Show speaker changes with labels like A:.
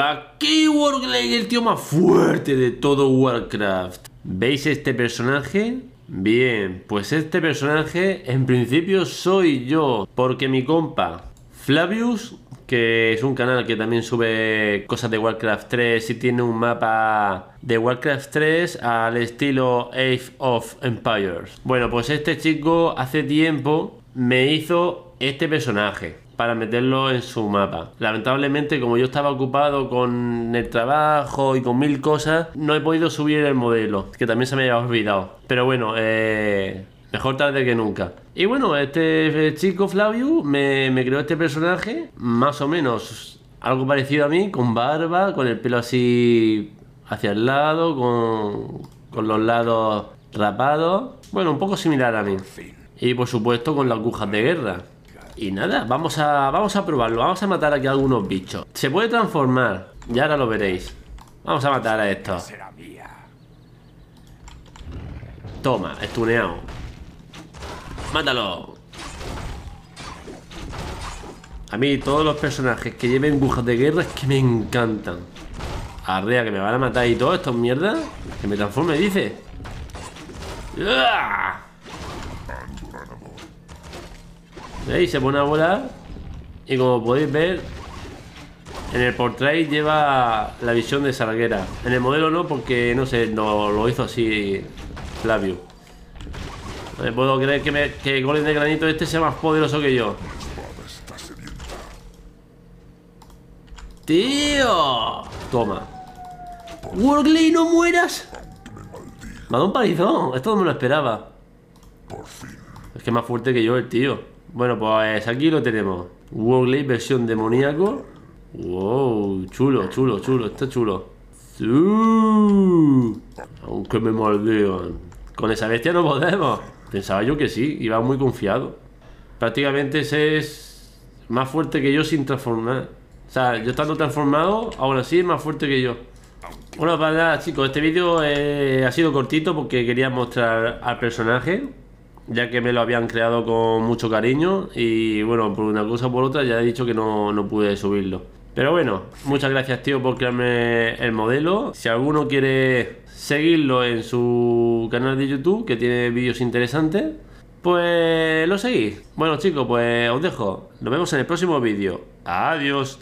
A: Aquí Keyword el tío más fuerte de todo Warcraft. ¿Veis este personaje? Bien, pues este personaje en principio soy yo, porque mi compa Flavius, que es un canal que también sube cosas de Warcraft 3 y tiene un mapa de Warcraft 3 al estilo Age of Empires. Bueno, pues este chico hace tiempo me hizo este personaje para meterlo en su mapa. Lamentablemente, como yo estaba ocupado con el trabajo y con mil cosas, no he podido subir el modelo, que también se me había olvidado. Pero bueno, eh, Mejor tarde que nunca. Y bueno, este eh, chico Flavio me, creó este personaje, más o menos algo parecido a mí, con barba, con el pelo así hacia el lado, con, con los lados rapados. Bueno, un poco similar a mí. Y por supuesto con las agujas de guerra. Y nada, vamos a, vamos a probarlo. Vamos a matar aquí a algunos bichos. Se puede transformar. Y ahora lo veréis. Vamos a matar a estos. Toma, estuneado. Mátalo. A mí todos los personajes que lleven bujas de guerra es que me encantan. Arrea, que me van a matar y todo, estos mierda Que me transforme, dice. ¡Uah! ¿Veis? Se pone a volar. Y como podéis ver, en el portrait lleva la visión de Salguera. En el modelo no, porque no sé, no lo hizo así Flavio. No eh, puedo creer que, que el golem de granito este sea más poderoso que yo. ¡Tío! Toma. ¡Worgley, no mueras! Me ha un palizón. Esto no me lo esperaba. Es que es más fuerte que yo el tío. Bueno, pues aquí lo tenemos. Wogley versión demoníaco. Wow, chulo, chulo, chulo, está chulo. aunque me mordean Con esa bestia no podemos. Pensaba yo que sí, iba muy confiado. Prácticamente ese es más fuerte que yo sin transformar. O sea, yo estando transformado, ahora sí es más fuerte que yo. Bueno, para nada, chicos, este vídeo eh, ha sido cortito porque quería mostrar al personaje ya que me lo habían creado con mucho cariño y bueno, por una cosa o por otra ya he dicho que no, no pude subirlo. Pero bueno, muchas gracias tío por crearme el modelo. Si alguno quiere seguirlo en su canal de YouTube, que tiene vídeos interesantes, pues lo seguís. Bueno chicos, pues os dejo. Nos vemos en el próximo vídeo. Adiós.